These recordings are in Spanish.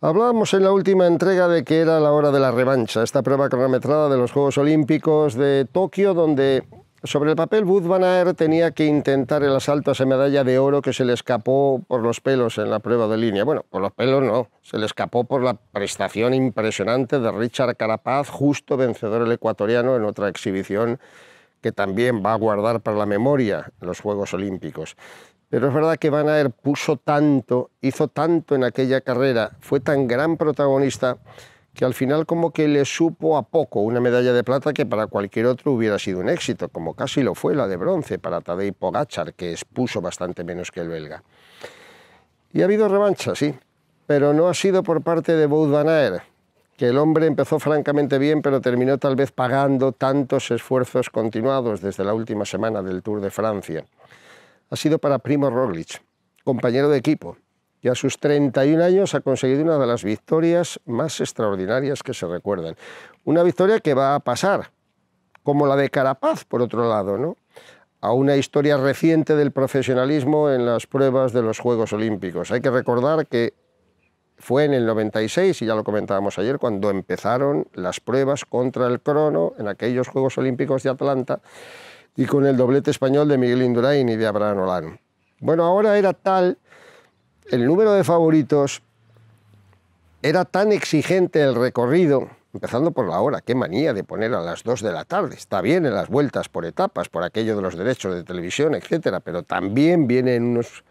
Hablábamos en la última entrega de que era la hora de la revancha, esta prueba cronometrada de los Juegos Olímpicos de Tokio, donde sobre el papel Bud Van tenía que intentar el asalto a esa medalla de oro que se le escapó por los pelos en la prueba de línea. Bueno, por los pelos no, se le escapó por la prestación impresionante de Richard Carapaz, justo vencedor el ecuatoriano en otra exhibición que también va a guardar para la memoria los Juegos Olímpicos. Pero es verdad que Van Aert puso tanto, hizo tanto en aquella carrera, fue tan gran protagonista que al final como que le supo a poco una medalla de plata que para cualquier otro hubiera sido un éxito, como casi lo fue la de bronce para Tadej Pogachar, que expuso bastante menos que el belga. Y ha habido revancha, sí, pero no ha sido por parte de Wout Van Aert, que el hombre empezó francamente bien, pero terminó tal vez pagando tantos esfuerzos continuados desde la última semana del Tour de Francia. Ha sido para Primo Roglic, compañero de equipo, que a sus 31 años ha conseguido una de las victorias más extraordinarias que se recuerdan. Una victoria que va a pasar, como la de Carapaz, por otro lado, ¿no? a una historia reciente del profesionalismo en las pruebas de los Juegos Olímpicos. Hay que recordar que fue en el 96, y ya lo comentábamos ayer, cuando empezaron las pruebas contra el crono en aquellos Juegos Olímpicos de Atlanta y con el doblete español de Miguel Indurain y de Abraham Olano. Bueno, ahora era tal el número de favoritos, era tan exigente el recorrido, empezando por la hora, qué manía de poner a las 2 de la tarde. Está bien en las vueltas por etapas, por aquello de los derechos de televisión, etcétera, pero también vienen unos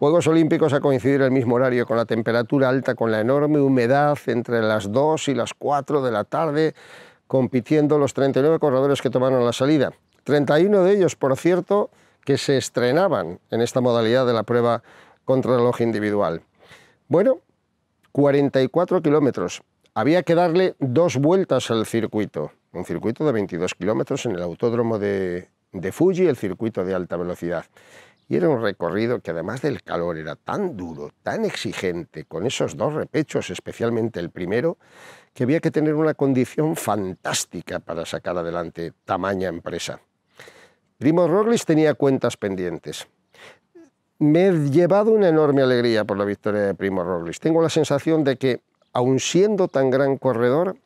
Juegos Olímpicos a coincidir el mismo horario con la temperatura alta, con la enorme humedad entre las 2 y las 4 de la tarde, compitiendo los 39 corredores que tomaron la salida. 31 de ellos, por cierto, que se estrenaban en esta modalidad de la prueba contra reloj individual. Bueno, 44 kilómetros. Había que darle dos vueltas al circuito. Un circuito de 22 kilómetros en el autódromo de, de Fuji, el circuito de alta velocidad era un recorrido que además del calor era tan duro, tan exigente, con esos dos repechos, especialmente el primero, que había que tener una condición fantástica para sacar adelante tamaña empresa. Primo Roglic tenía cuentas pendientes. Me he llevado una enorme alegría por la victoria de Primo Roglic. Tengo la sensación de que, aun siendo tan gran corredor,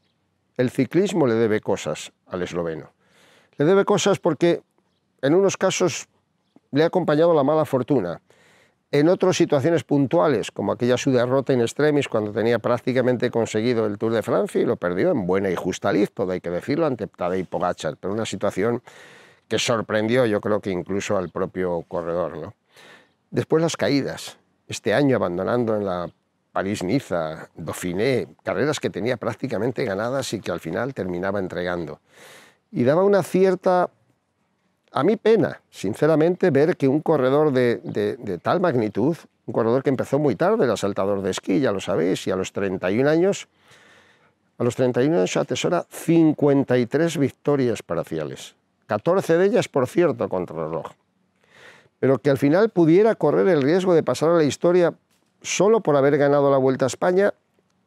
el ciclismo le debe cosas al esloveno. Le debe cosas porque en unos casos le ha acompañado la mala fortuna. En otras situaciones puntuales, como aquella su derrota en extremis cuando tenía prácticamente conseguido el Tour de Francia y lo perdió en buena y justa lid, todo hay que decirlo, ante Tadej pogachar pero una situación que sorprendió yo creo que incluso al propio corredor. ¿no? Después las caídas, este año abandonando en la París-Niza, Dauphiné, carreras que tenía prácticamente ganadas y que al final terminaba entregando. Y daba una cierta a mí pena, sinceramente, ver que un corredor de, tal magnitud, un corredor que empezó muy tarde, el asaltador de esquí, ya lo sabéis, y a los 31 años, a los 31 años atesora 53 victorias parciales, 14 de ellas, por cierto, contra el reloj, pero que al final pudiera correr el riesgo de pasar a la historia solo por haber ganado la Vuelta a España,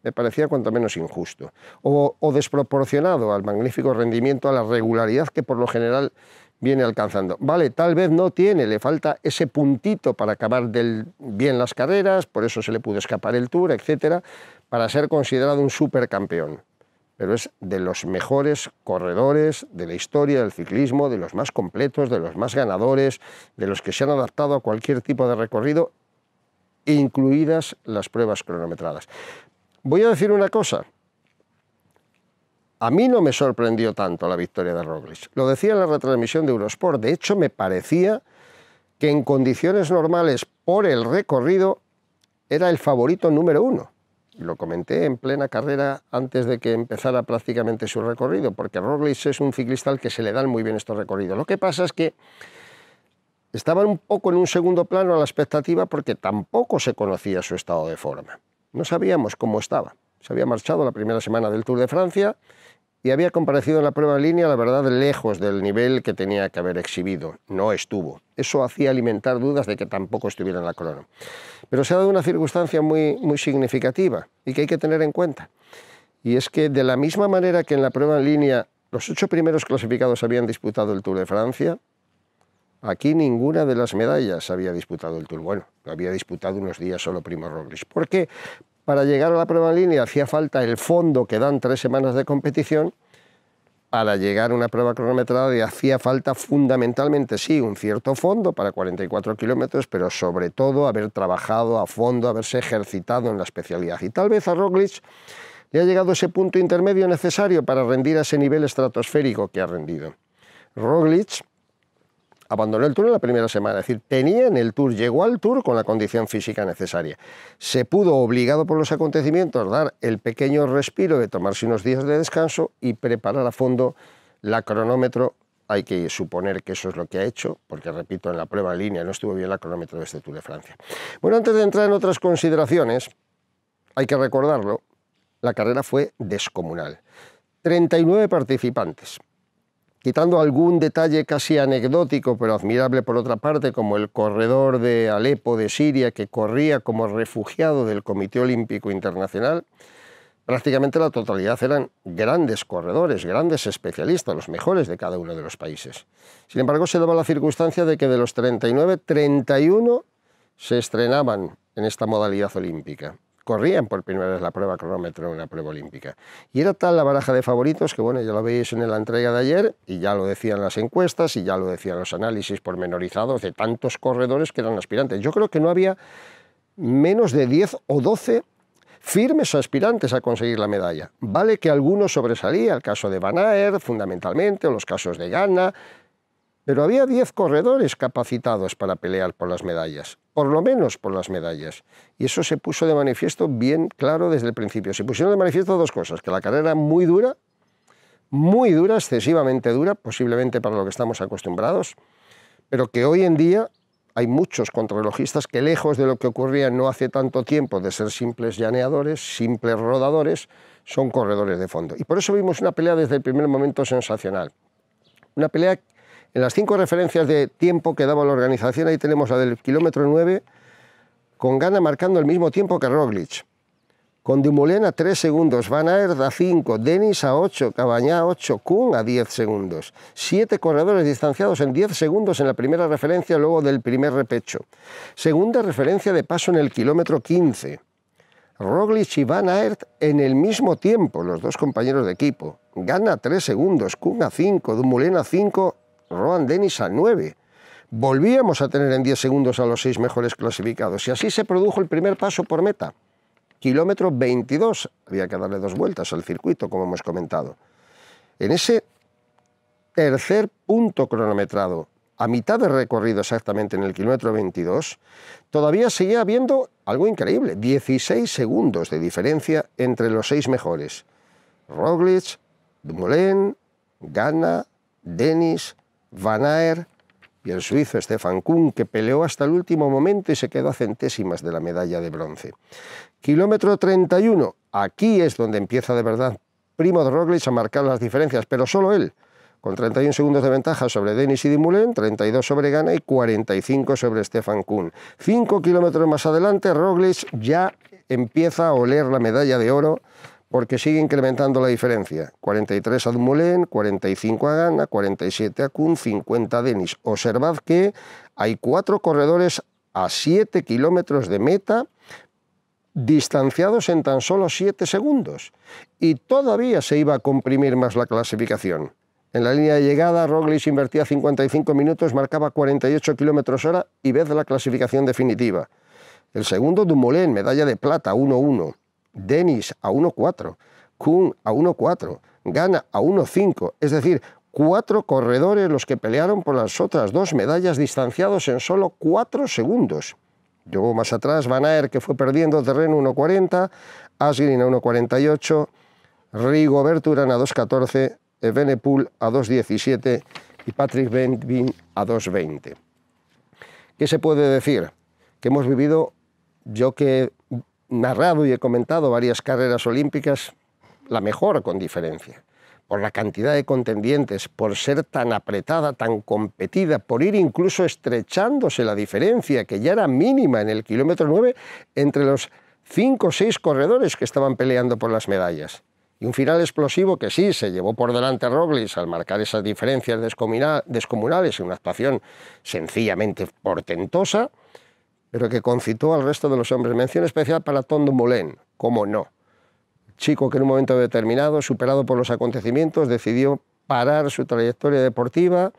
me parecía cuanto menos injusto, o desproporcionado al magnífico rendimiento, a la regularidad que por lo general viene alcanzando. Vale, tal vez no tiene, le falta ese puntito para acabar del, bien las carreras, por eso se le pudo escapar el Tour, etcétera, para ser considerado un supercampeón. Pero es de los mejores corredores de la historia del ciclismo, de los más completos, de los más ganadores, de los que se han adaptado a cualquier tipo de recorrido, incluidas las pruebas cronometradas. Voy a decir una cosa a mí no me sorprendió tanto la victoria de Roglic. Lo decía en la retransmisión de Eurosport. De hecho, me parecía que en condiciones normales por el recorrido era el favorito número uno. Lo comenté en plena carrera antes de que empezara prácticamente su recorrido, porque Roglic es un ciclista al que se le dan muy bien estos recorridos. Lo que pasa es que ...estaba un poco en un segundo plano a la expectativa porque tampoco se conocía su estado de forma. No sabíamos cómo estaba. Se había marchado la primera semana del Tour de Francia, y había comparecido en la prueba en línea, la verdad, lejos del nivel que tenía que haber exhibido. No estuvo. Eso hacía alimentar dudas de que tampoco estuviera en la crono. Pero se ha dado una circunstancia muy, muy significativa y que hay que tener en cuenta. Y es que de la misma manera que en la prueba en línea los ocho primeros clasificados habían disputado el Tour de Francia, aquí ninguna de las medallas había disputado el Tour. Bueno, había disputado unos días solo Primo Robles. ¿Por qué? Para llegar a la prueba en línea hacía falta el fondo que dan tres semanas de competición. Para llegar a una prueba cronometrada y hacía falta fundamentalmente, sí, un cierto fondo para 44 kilómetros, pero sobre todo haber trabajado a fondo, haberse ejercitado en la especialidad. Y tal vez a Roglic le ha llegado ese punto intermedio necesario para rendir a ese nivel estratosférico que ha rendido. Roglic abandonó el Tour en la primera semana, es decir, tenía en el Tour, llegó al Tour con la condición física necesaria. Se pudo, obligado por los acontecimientos, dar el pequeño respiro de tomarse unos días de descanso y preparar a fondo la cronómetro. Hay que suponer que eso es lo que ha hecho, porque repito, en la prueba en línea no estuvo bien la cronómetro de este Tour de Francia. Bueno, antes de entrar en otras consideraciones, hay que recordarlo, la carrera fue descomunal. 39 participantes, quitando algún detalle casi anecdótico, pero admirable por otra parte, como el corredor de Alepo de Siria que corría como refugiado del Comité Olímpico Internacional, prácticamente la totalidad eran grandes corredores, grandes especialistas, los mejores de cada uno de los países. Sin embargo, se daba la circunstancia de que de los 39, 31 se estrenaban en esta modalidad olímpica corrían por primera vez la prueba cronómetro en una prueba olímpica. Y era tal la baraja de favoritos que, bueno, ya lo veis en la entrega de ayer, y ya lo decían las encuestas, y ya lo decían los análisis pormenorizados de tantos corredores que eran aspirantes. Yo creo que no había menos de 10 o 12 firmes aspirantes a conseguir la medalla. Vale que algunos sobresalía, el caso de Van fundamentalmente, o los casos de Ghana, pero había 10 corredores capacitados para pelear por las medallas, por lo menos por las medallas. Y eso se puso de manifiesto bien claro desde el principio. Se pusieron de manifiesto dos cosas, que la carrera muy dura, muy dura, excesivamente dura, posiblemente para lo que estamos acostumbrados, pero que hoy en día hay muchos contrarrelojistas que lejos de lo que ocurría no hace tanto tiempo de ser simples llaneadores, simples rodadores, son corredores de fondo. Y por eso vimos una pelea desde el primer momento sensacional. Una pelea en las cinco referencias de tiempo que daba la organización, ahí tenemos la del kilómetro 9, con Gana marcando el mismo tiempo que Roglic. Con Dumoulin a 3 segundos, Van Aert a 5, Denis a 8, Cabañá a 8, Kuhn a 10 segundos. Siete corredores distanciados en 10 segundos en la primera referencia, luego del primer repecho. Segunda referencia de paso en el kilómetro 15. Roglic y Van Aert en el mismo tiempo, los dos compañeros de equipo. Gana 3 segundos, Kuhn a 5, Dumoulin a 5, Rohan Dennis a 9. Volvíamos a tener en 10 segundos a los 6 mejores clasificados y así se produjo el primer paso por meta. Kilómetro 22, había que darle dos vueltas al circuito, como hemos comentado. En ese tercer punto cronometrado, a mitad de recorrido exactamente en el kilómetro 22, todavía seguía habiendo algo increíble, 16 segundos de diferencia entre los seis mejores. Roglic, Dumoulin, Gana, Denis, Van Aer y el suizo Stefan Kuhn, que peleó hasta el último momento y se quedó a centésimas de la medalla de bronce. Kilómetro 31, aquí es donde empieza de verdad Primo de Roglic a marcar las diferencias, pero solo él, con 31 segundos de ventaja sobre Denis y Dimoulin, 32 sobre Gana y 45 sobre Stefan Kuhn. Cinco kilómetros más adelante, Roglic ya empieza a oler la medalla de oro porque sigue incrementando la diferencia. 43 a Dumoulin, 45 a Gana, 47 a Kuhn, 50 a Denis. Observad que hay cuatro corredores a 7 kilómetros de meta, distanciados en tan solo 7 segundos. Y todavía se iba a comprimir más la clasificación. En la línea de llegada, Roglic invertía 55 minutos, marcaba 48 kilómetros hora y vez la clasificación definitiva. El segundo, Dumoulin, medalla de plata, 1-1. Dennis a 1.4, Kuhn a 1.4, Gana a 1.5, es decir, cuatro corredores los que pelearon por las otras dos medallas distanciados en solo cuatro segundos. Luego más atrás Van Aer que fue perdiendo terreno 1.40, Asgrin a 1.48, Rigo Berturan a 2.14, Evenepoel a 2.17 y Patrick Benvin a 2.20. ¿Qué se puede decir? Que hemos vivido, yo que narrado y he comentado varias carreras olímpicas, la mejor con diferencia, por la cantidad de contendientes, por ser tan apretada, tan competida, por ir incluso estrechándose la diferencia, que ya era mínima en el kilómetro 9, entre los cinco o seis corredores que estaban peleando por las medallas. Y un final explosivo que sí, se llevó por delante Robles al marcar esas diferencias descomunales en una actuación sencillamente portentosa, pero que concitó al resto de los hombres. Mención especial para Tondo Dumoulin, como no. Chico que en un momento determinado, superado por los acontecimientos, decidió parar su trayectoria deportiva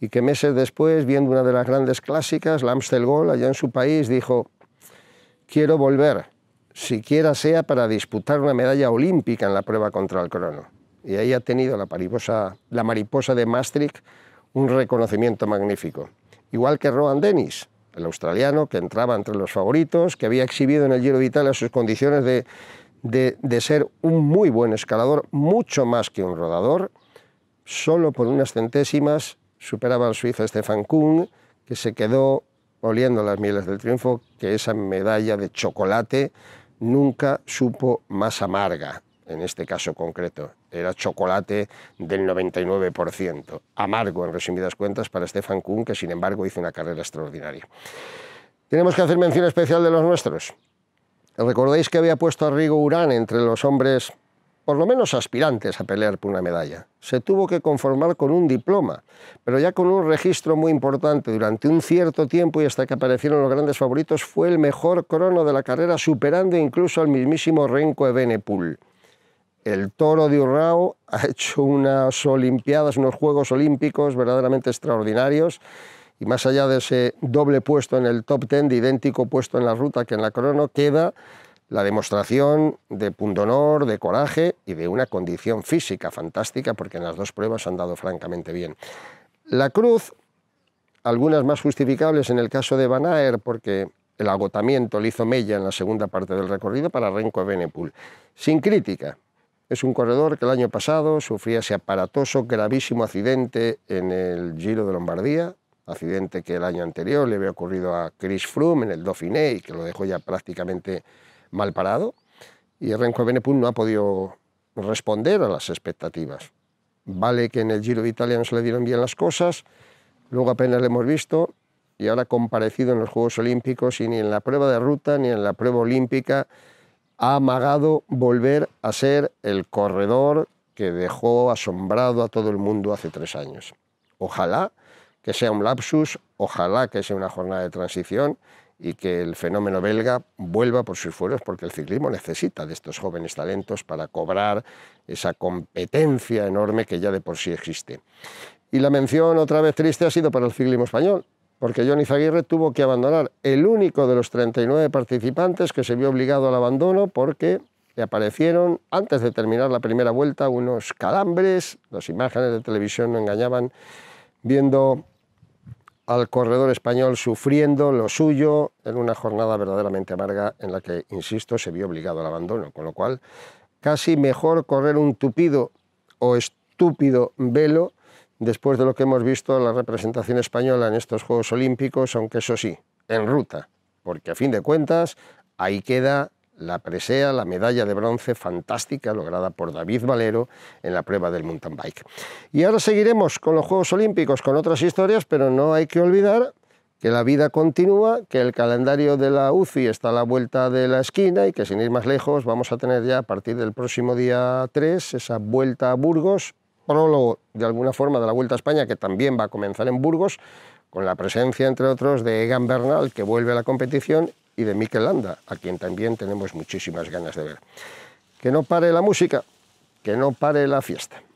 y que meses después, viendo una de las grandes clásicas, la Amstel Gold, allá en su país, dijo, quiero volver, siquiera sea para disputar una medalla olímpica en la prueba contra el crono. Y ahí ha tenido la mariposa, la mariposa de Maastricht un reconocimiento magnífico. Igual que Rohan Dennis, el australiano, que entraba entre los favoritos, que había exhibido en el Giro de Italia sus condiciones de, ser un muy buen escalador, mucho más que un rodador, solo por unas centésimas superaba al suizo Stefan Kuhn, que se quedó oliendo las mieles del triunfo, que esa medalla de chocolate nunca supo más amarga en este caso concreto, era chocolate del 99%, amargo en resumidas cuentas para Stefan Kuhn, que sin embargo hizo una carrera extraordinaria. Tenemos que hacer mención especial de los nuestros. Recordáis que había puesto a Rigo Urán entre los hombres, por lo menos aspirantes a pelear por una medalla. Se tuvo que conformar con un diploma, pero ya con un registro muy importante durante un cierto tiempo y hasta que aparecieron los grandes favoritos, fue el mejor crono de la carrera, superando incluso al mismísimo Renko Evenepoel el toro de Urrao ha hecho unas Olimpiadas, unos Juegos Olímpicos verdaderamente extraordinarios. Y más allá de ese doble puesto en el top ten, de idéntico puesto en la ruta que en la crono, queda la demostración de pundonor, de coraje y de una condición física fantástica, porque en las dos pruebas han dado francamente bien. La cruz, algunas más justificables en el caso de Van porque el agotamiento le hizo mella en la segunda parte del recorrido para Renko Benepul. Sin crítica, es un corredor que el año pasado sufría ese aparatoso, gravísimo accidente en el Giro de Lombardía, accidente que el año anterior le había ocurrido a Chris Froome en el Dauphiné y que lo dejó ya prácticamente mal parado. Y Renko Benepunt no ha podido responder a las expectativas. Vale que en el Giro de Italia no se le dieron bien las cosas, luego apenas le hemos visto y ahora comparecido en los Juegos Olímpicos y ni en la prueba de ruta ni en la prueba olímpica ha amagado volver a ser el corredor que dejó asombrado a todo el mundo hace tres años. Ojalá que sea un lapsus, ojalá que sea una jornada de transición y que el fenómeno belga vuelva por sus fueros, porque el ciclismo necesita de estos jóvenes talentos para cobrar esa competencia enorme que ya de por sí existe. Y la mención otra vez triste ha sido para el ciclismo español, porque Johnny Zaguirre tuvo que abandonar, el único de los 39 participantes que se vio obligado al abandono porque le aparecieron, antes de terminar la primera vuelta, unos calambres, las imágenes de televisión no engañaban, viendo al corredor español sufriendo lo suyo en una jornada verdaderamente amarga en la que, insisto, se vio obligado al abandono, con lo cual casi mejor correr un tupido o estúpido velo después de lo que hemos visto la representación española en estos Juegos Olímpicos, aunque eso sí, en ruta, porque a fin de cuentas ahí queda la presea, la medalla de bronce fantástica lograda por David Valero en la prueba del mountain bike. Y ahora seguiremos con los Juegos Olímpicos, con otras historias, pero no hay que olvidar que la vida continúa, que el calendario de la UCI está a la vuelta de la esquina y que sin ir más lejos vamos a tener ya a partir del próximo día 3 esa vuelta a Burgos prólogo de alguna forma de la Vuelta a España, que también va a comenzar en Burgos, con la presencia, entre otros, de Egan Bernal, que vuelve a la competición, y de Mikel Landa, a quien también tenemos muchísimas ganas de ver. Que no pare la música, que no pare la fiesta.